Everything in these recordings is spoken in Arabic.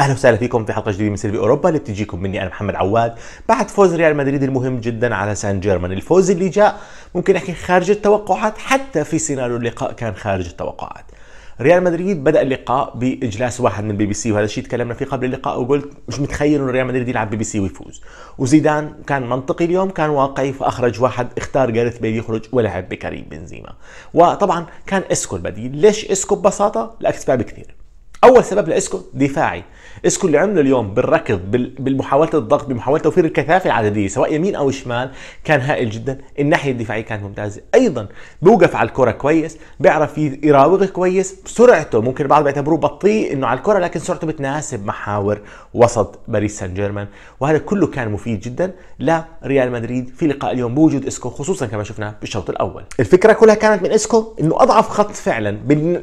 اهلا وسهلا فيكم في حلقه جديده من سيرفي اوروبا اللي بتجيكم مني انا محمد عواد بعد فوز ريال مدريد المهم جدا على سان جيرمان الفوز اللي جاء ممكن احكي خارج التوقعات حتى في سيناريو اللقاء كان خارج التوقعات ريال مدريد بدا اللقاء باجلاس واحد من بي بي سي وهذا الشيء تكلمنا فيه قبل اللقاء وقلت مش متخيل انه ريال مدريد يلعب بي بي سي ويفوز وزيدان كان منطقي اليوم كان واقعي فاخرج واحد اختار جاريث بيل يخرج ولعب بكريم بنزيما وطبعا كان اسكو البديل ليش اسكو ببساطه لاسباب كثير اول سبب لاسكو دفاعي اسكو اللي عمله اليوم بالركض بالمحاولات الضغط بمحاوله توفير الكثافه العدديه سواء يمين او شمال كان هائل جدا الناحيه الدفاعيه كانت ممتازه ايضا بوقف على الكره كويس بيعرف يراوغ كويس سرعته ممكن البعض بيعتبروه بطيء انه على الكره لكن سرعته بتناسب محاور وسط باريس سان جيرمان وهذا كله كان مفيد جدا لريال مدريد في لقاء اليوم بوجود اسكو خصوصا كما شفنا بالشوط الاول الفكره كلها كانت من اسكو انه اضعف خط فعلا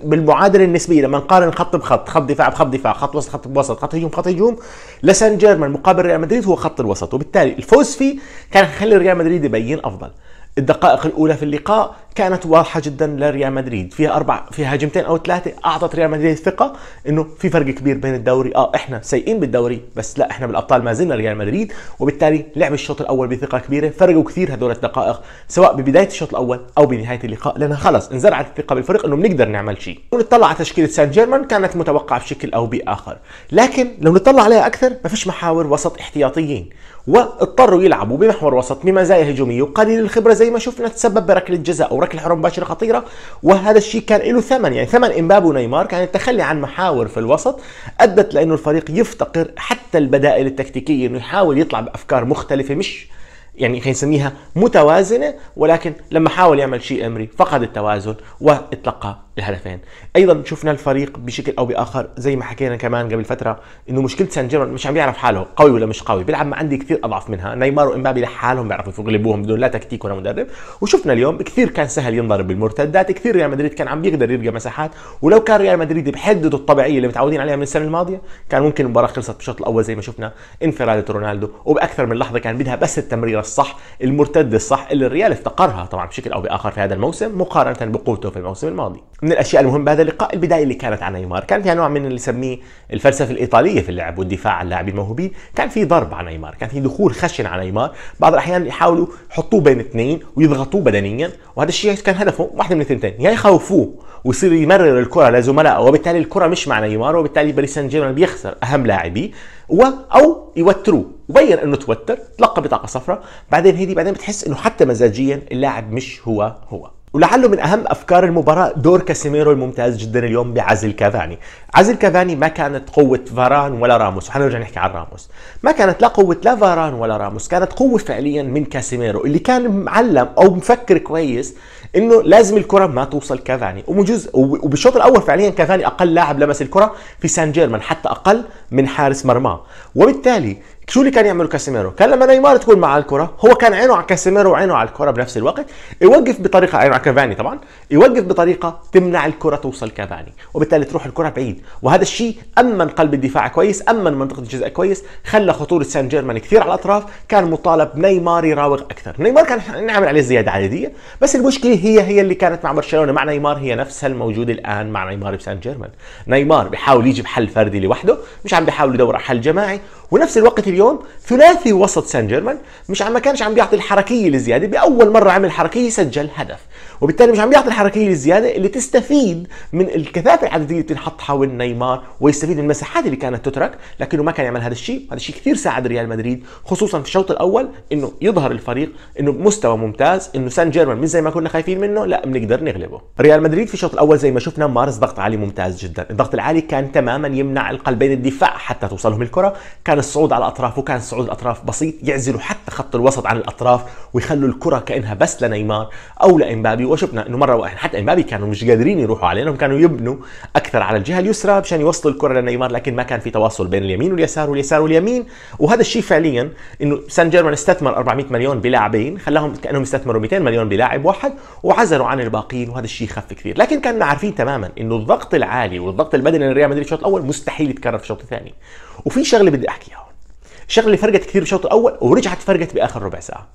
بالمعادله النسبيه لما نقارن خط بخط خط دفاع بخط دفاع خط وسط خط بوسط الوسط خط هجوم خط هجوم لسان جيرمان مقابل ريال مدريد هو خط الوسط وبالتالي الفوز فيه كان هيخلي ريال مدريد يبين افضل الدقائق الاولى في اللقاء كانت واضحه جدا لريال مدريد فيها اربع فيها هجمتين او ثلاثه اعطت ريال مدريد ثقه انه في فرق كبير بين الدوري اه احنا سيئين بالدوري بس لا احنا بالابطال ما زلنا ريال مدريد وبالتالي لعب الشوط الاول بثقه كبيره فرقوا كثير هذول الدقائق سواء ببدايه الشوط الاول او بنهايه اللقاء لانها خلص انزرعت الثقه بالفريق انه بنقدر نعمل شيء ونطلع على تشكيله سان جيرمان كانت متوقعه بشكل او باخر لكن لو نطلع عليها اكثر ما فيش محاور وسط احتياطيين واضطروا يلعبوا بمحور وسط بمزايا هجوميه وقليل الخبره زي ما شفنا تسبب بركله جزاء او ركله حرام مباشره خطيره وهذا الشيء كان له ثمن يعني ثمن امبابه ونيمار كان التخلي عن محاور في الوسط ادت لانه الفريق يفتقر حتى البدائل التكتيكيه انه يحاول يطلع بافكار مختلفه مش يعني خلينا نسميها متوازنه ولكن لما حاول يعمل شيء امري فقد التوازن وتلقى الهدفين ايضا شفنا الفريق بشكل او باخر زي ما حكينا كمان قبل فتره انه مشكله سان جيرمان مش عم يعرف حاله قوي ولا مش قوي بيلعب مع عندي كثير اضعف منها نيمار وامبابي لحالهم بيعرفوا يغلبوهم بدون لا تكتيك ولا مدرب وشفنا اليوم كثير كان سهل ينضرب بالمرتدات كثير ريال مدريد كان عم بيقدر يلقى مساحات ولو كان ريال مدريد بحدته الطبيعيه اللي متعودين عليها من السنه الماضيه كان ممكن المباراه خلصت بالشوط الاول زي ما شفنا انفراده رونالدو وباكثر من لحظه كان بدها بس التمريره الصح المرتده الصح اللي الريال افتقرها طبعا بشكل او باخر في هذا الموسم مقارنه بقوته في الموسم الماضي من الاشياء المهمه بهذا اللقاء البدايه اللي كانت عن نيمار، كان فيها نوع من اللي نسميه الفلسفه الايطاليه في اللعب والدفاع عن اللاعبين الموهوبين، كان في ضرب على نيمار، كان في دخول خشن على نيمار، بعض الاحيان يحاولوا يحطوه بين اثنين ويضغطوه بدنيا، وهذا الشيء كان هدفه واحده من الاثنتين يا يخوفوه ويصير يمرر الكره لزملائه وبالتالي الكره مش مع نيمار وبالتالي باريس سان جيرمان بيخسر اهم لاعبيه و او يوتروه وبين انه توتر تلقى بطاقه صفراء بعدين هيدي بعدين بتحس انه حتى مزاجيا اللاعب مش هو هو ولعله من اهم افكار المباراه دور كاسيميرو الممتاز جدا اليوم بعزل كافاني، عزل كافاني ما كانت قوه فاران ولا راموس، وحنرجع نحكي عن راموس، ما كانت لا قوه لا فاران ولا راموس، كانت قوه فعليا من كاسيميرو اللي كان معلم او مفكر كويس انه لازم الكره ما توصل كافاني، ومجوز وبالشوط الاول فعليا كافاني اقل لاعب لمس الكره في سان جيرمان، حتى اقل من حارس مرماه، وبالتالي شو اللي كان يعمله كاسيميرو؟ كان لما نيمار تكون مع الكره هو كان عينه على كاسيميرو وعينه على الكره بنفس الوقت يوقف بطريقه عينه على كافاني طبعا يوقف بطريقه تمنع الكره توصل كافاني وبالتالي تروح الكره بعيد وهذا الشيء امن قلب الدفاع كويس امن منطقه الجزاء كويس خلى خطوره سان جيرمان كثير على الاطراف كان مطالب نيمار يراوغ اكثر نيمار كان نعمل عليه زياده عدديه بس المشكله هي هي اللي كانت مع برشلونه مع نيمار هي نفسها الموجوده الان مع نيمار بسان جيرمان نيمار بيحاول يجيب حل فردي لوحده مش عم بيحاول يدور على حل جماعي ونفس الوقت اليوم ثلاثي وسط سان جيرمان مش عم ما كانش عم بيعطي الحركيه الزياده باول مره عمل حركيه سجل هدف وبالتالي مش عم يعطي الحركيه الزياده اللي تستفيد من الكثافه العدديه اللي بتنحط حول نيمار ويستفيد من المساحات اللي كانت تترك لكنه ما كان يعمل هذا الشيء هذا الشيء كثير ساعد ريال مدريد خصوصا في الشوط الاول انه يظهر الفريق انه بمستوى ممتاز انه سان جيرمان مش زي ما كنا خايفين منه لا بنقدر نغلبه ريال مدريد في الشوط الاول زي ما شفنا مارس ضغط عالي ممتاز جدا الضغط العالي كان تماما يمنع القلبين الدفاع حتى توصلهم الكره كان الصعود على الاطراف وكان صعود الاطراف بسيط يعزلوا حتى خط الوسط عن الاطراف ويخلوا الكره كانها بس لنيمار او لامبابي وشفنا انه مره واحد حتى يعني امبابي كانوا مش قادرين يروحوا عليه لانهم كانوا يبنوا اكثر على الجهه اليسرى مشان يوصلوا الكره لنيمار لكن ما كان في تواصل بين اليمين واليسار واليسار واليمين وهذا الشيء فعليا انه سان جيرمان استثمر 400 مليون بلاعبين خلاهم كانهم استثمروا 200 مليون بلاعب واحد وعزلوا عن الباقيين وهذا الشيء خف كثير لكن كنا عارفين تماما انه الضغط العالي والضغط البدني لريال مدريد الشوط الاول مستحيل يتكرر في الشوط الثاني وفي شغله بدي احكيها الشغله اللي فرقت كثير بالشوط الاول ورجعت فرقت باخر ربع ساعه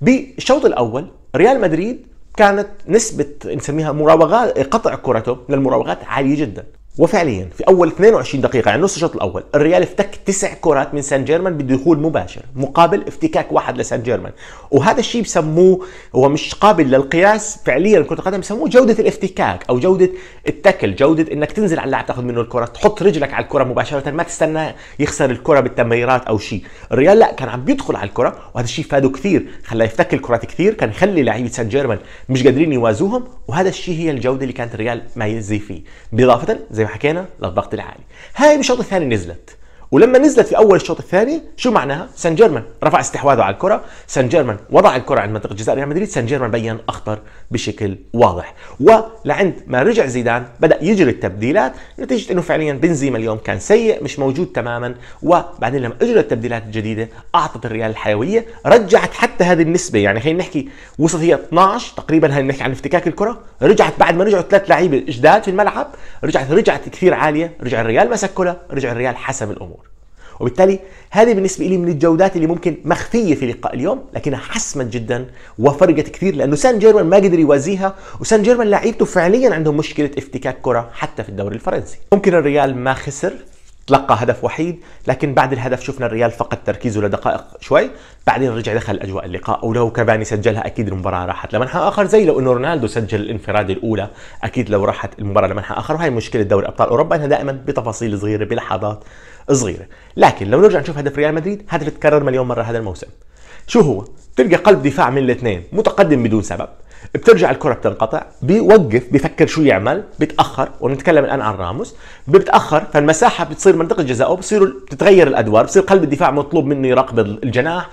بالشوط الاول ريال مدريد كانت نسبة نسميها مراوغات قطع كرته للمراوغات عالية جدا وفعليا في اول 22 دقيقه يعني نص الشوط الاول الريال افتك تسع كرات من سان جيرمان بدخول مباشر مقابل افتكاك واحد لسان جيرمان وهذا الشيء بسموه هو مش قابل للقياس فعليا كره القدم بسموه جوده الافتكاك او جوده التكل جوده انك تنزل على اللاعب تاخذ منه الكره تحط رجلك على الكره مباشره ما تستنى يخسر الكره بالتمريرات او شيء الريال لا كان عم بيدخل على الكره وهذا الشيء فاده كثير خلاه يفتك الكرات كثير كان يخلي لعيبه سان جيرمان مش قادرين يوازوهم وهذا الشيء هي الجوده اللي كانت الريال مايزه فيه بالاضافه زي ما حكينا للضغط العالي هاي بالشوط الثاني نزلت ولما نزلت في اول الشوط الثاني شو معناها؟ سان جيرمان رفع استحواذه على الكره، سان جيرمان وضع الكره عند منطقه جزاء ريال مدريد، سان جيرمان بين اخطر بشكل واضح، ولعند ما رجع زيدان بدا يجري التبديلات نتيجه انه فعليا بنزيما اليوم كان سيء مش موجود تماما، وبعدين لما اجرى التبديلات الجديده اعطت الريال الحيويه، رجعت حتى هذه النسبه يعني خلينا نحكي وصلت هي 12 تقريبا هل نحكي عن افتكاك الكره، رجعت بعد ما رجعوا ثلاث لعيبه جداد في الملعب، رجعت رجعت كثير عاليه، رجع الريال مسك كره، رجع الريال حسم الامور. وبالتالي هذه بالنسبه لي من الجودات اللي ممكن مخفيه في لقاء اليوم لكنها حسمت جدا وفرقت كثير لانه سان جيرمان ما قدر يوازيها وسان جيرمان لعيبته فعليا عندهم مشكله افتكاك كره حتى في الدوري الفرنسي ممكن الريال ما خسر تلقى هدف وحيد لكن بعد الهدف شفنا الريال فقد تركيزه لدقائق شوي بعدين رجع دخل اجواء اللقاء ولو كافاني سجلها اكيد المباراه راحت لمنحى اخر زي لو انه رونالدو سجل الانفراد الاولى اكيد لو راحت المباراه لمنحى اخر وهي مشكله دوري ابطال اوروبا انها دائما بتفاصيل صغيره بلحظات صغيره لكن لو نرجع نشوف هدف ريال مدريد هدف تكرر مليون مره هذا الموسم شو هو؟ بتلقى قلب دفاع من الاثنين متقدم بدون سبب بترجع الكره بتنقطع بيوقف بفكر شو يعمل بتاخر ونتكلم الان عن راموس بتاخر فالمساحه بتصير منطقه جزائه بصيروا بتتغير الادوار بصير قلب الدفاع مطلوب منه يراقب الجناح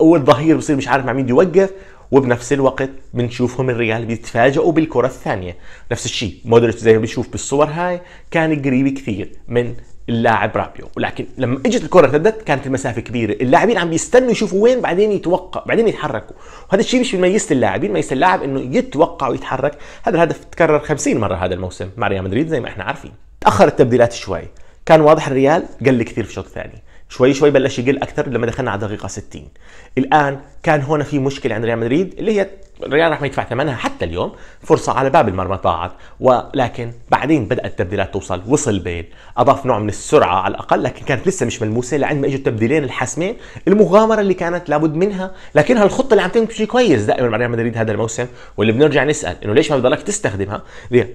والظهير بصير مش عارف مع مين يوقف وبنفس الوقت بنشوفهم الريال بيتفاجئوا بالكرة الثانية نفس الشيء مودريتش زي ما بنشوف بالصور هاي كان قريب كثير من اللاعب رابيو ولكن لما اجت الكره ارتدت كانت المسافه كبيره اللاعبين عم بيستنوا يشوفوا وين بعدين يتوقع بعدين يتحركوا وهذا الشيء مش بيميز اللاعبين ميزه اللاعب انه يتوقع ويتحرك هذا الهدف تكرر 50 مره هذا الموسم مع ريال مدريد زي ما احنا عارفين تاخرت التبديلات شوي كان واضح الريال قل كثير في الشوط الثاني شوي شوي بلش يقل اكثر لما دخلنا على دقيقه 60 الان كان هون في مشكله عند ريال مدريد اللي هي الريال راح ما يدفع ثمنها حتى اليوم فرصه على باب المرمى ضاعت ولكن بعدين بدات التبديلات توصل وصل بين اضاف نوع من السرعه على الاقل لكن كانت لسه مش ملموسه لعند ما اجوا التبديلين الحاسمين المغامره اللي كانت لابد منها لكنها الخطه اللي عم تمشي كويس دائما مع ريال مدريد هذا الموسم واللي بنرجع نسال انه ليش ما بضلك تستخدمها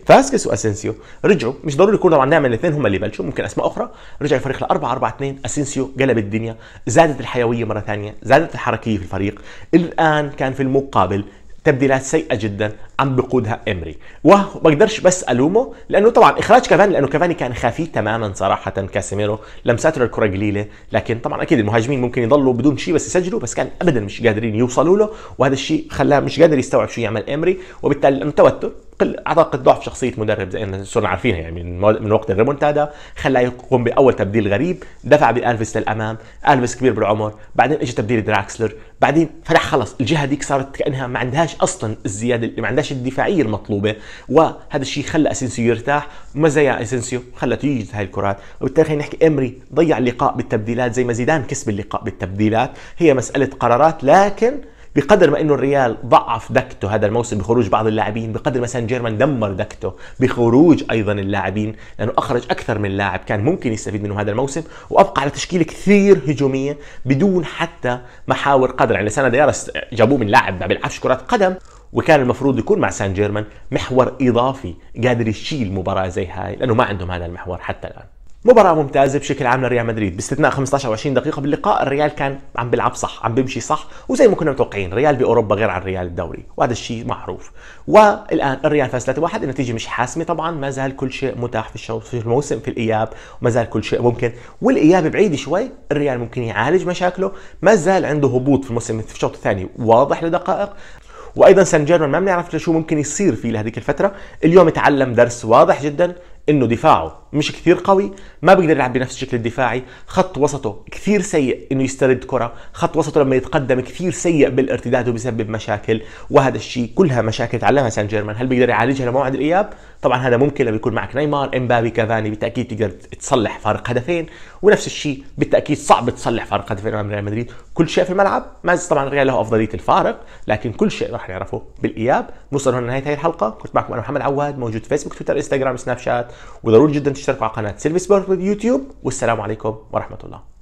فاسكس واسنسيو رجعوا مش ضروري يكونوا طبعا دائما الاثنين هم اللي بلشوا ممكن اسماء اخرى رجع الفريق ل 4 4 2 اسنسيو فازيو قلب الدنيا زادت الحيويه مره ثانيه زادت الحركيه في الفريق الان كان في المقابل تبديلات سيئه جدا عم بقودها امري وما بقدرش بس الومه لانه طبعا اخراج كافاني لانه كافاني كان خفيف تماما صراحه كاسيميرو لمساته للكره قليله لكن طبعا اكيد المهاجمين ممكن يضلوا بدون شيء بس يسجلوا بس كان ابدا مش قادرين يوصلوا له وهذا الشيء خلاه مش قادر يستوعب شو يعمل امري وبالتالي لانه توتر قل اعتقد ضعف شخصيه مدرب زي ما صرنا عارفينها يعني من, من وقت الريمونتادا خلاه يقوم باول تبديل غريب دفع بالفيس للامام الفيس كبير بالعمر بعدين اجى تبديل دراكسلر بعدين فرح خلص الجهه ديك صارت كانها ما عندهاش اصلا الزياده ما عندهاش الباش الدفاعيه المطلوبه وهذا الشيء خلى اسينسيو يرتاح مزايا اسينسيو خلته يجد هاي الكرات وبالتالي خلينا نحكي امري ضيع اللقاء بالتبديلات زي ما زيدان كسب اللقاء بالتبديلات هي مساله قرارات لكن بقدر ما انه الريال ضعف دكته هذا الموسم بخروج بعض اللاعبين بقدر ما سان جيرمان دمر دكته بخروج ايضا اللاعبين لانه اخرج اكثر من لاعب كان ممكن يستفيد منه هذا الموسم وابقى على تشكيله كثير هجوميه بدون حتى محاور قدر يعني لسانا ديارس جابوه من لاعب ما بيلعبش كرات قدم وكان المفروض يكون مع سان جيرمان محور اضافي قادر يشيل مباراه زي هاي لانه ما عندهم هذا المحور حتى الان مباراة ممتازة بشكل عام لريال مدريد باستثناء 15 او 20 دقيقة باللقاء الريال كان عم بيلعب صح، عم بيمشي صح وزي ما كنا متوقعين، ريال بأوروبا غير عن ريال الدوري وهذا الشيء معروف. والآن الريال فاز 3-1 النتيجة مش حاسمة طبعا ما زال كل شيء متاح في الشوط في الموسم في الإياب وما زال كل شيء ممكن والإياب بعيد شوي، الريال ممكن يعالج مشاكله، ما زال عنده هبوط في الموسم في الشوط الثاني واضح لدقائق، وايضا سان جيرمان ما بنعرف شو ممكن يصير فيه لهذيك الفتره اليوم تعلم درس واضح جدا انه دفاعه مش كثير قوي ما بيقدر يلعب بنفس الشكل الدفاعي خط وسطه كثير سيء انه يسترد كره خط وسطه لما يتقدم كثير سيء بالارتداد وبيسبب مشاكل وهذا الشيء كلها مشاكل تعلمها سان جيرمان هل بيقدر يعالجها لموعد الاياب طبعا هذا ممكن لما يكون معك نيمار امبابي كافاني بالتاكيد تقدر تصلح فارق هدفين ونفس الشيء بالتاكيد صعب تصلح فارق هدفين امام ريال مدريد كل شيء في الملعب ما طبعا الريال له افضليه الفارق لكن كل شيء راح نعرفه بالاياب نوصل هنا لنهايه هذه الحلقه كنت معكم انا محمد عواد موجود فيسبوك تويتر انستغرام سناب شات وضروري جدا واشتركوا على قناه سيلفي سبورت يوتيوب والسلام عليكم ورحمه الله